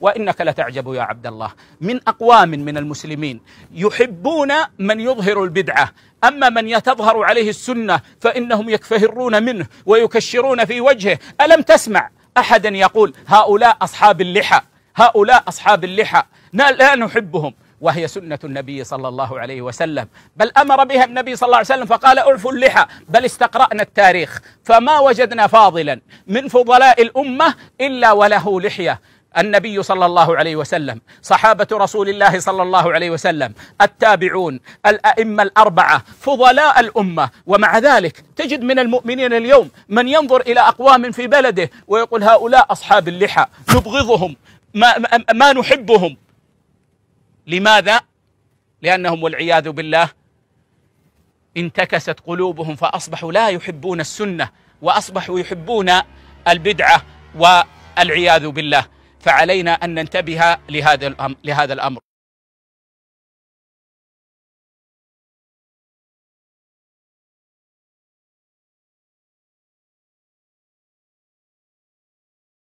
وانك لتعجب يا عبد الله من اقوام من المسلمين يحبون من يظهر البدعه اما من يتظهر عليه السنه فانهم يكفهرون منه ويكشرون في وجهه الم تسمع احدا يقول هؤلاء اصحاب اللحى هؤلاء اصحاب اللحى لا نحبهم وهي سنة النبي صلى الله عليه وسلم بل أمر بها النبي صلى الله عليه وسلم فقال أعفوا اللحى بل استقرأنا التاريخ فما وجدنا فاضلا من فضلاء الأمة إلا وله لحية النبي صلى الله عليه وسلم صحابة رسول الله صلى الله عليه وسلم التابعون الأئمة الأربعة فضلاء الأمة ومع ذلك تجد من المؤمنين اليوم من ينظر إلى أقوام في بلده ويقول هؤلاء أصحاب اللحى نبغضهم ما, ما نحبهم لماذا؟ لأنهم والعياذ بالله انتكست قلوبهم فأصبحوا لا يحبون السنة وأصبحوا يحبون البدعة والعياذ بالله فعلينا أن ننتبه لهذا الأمر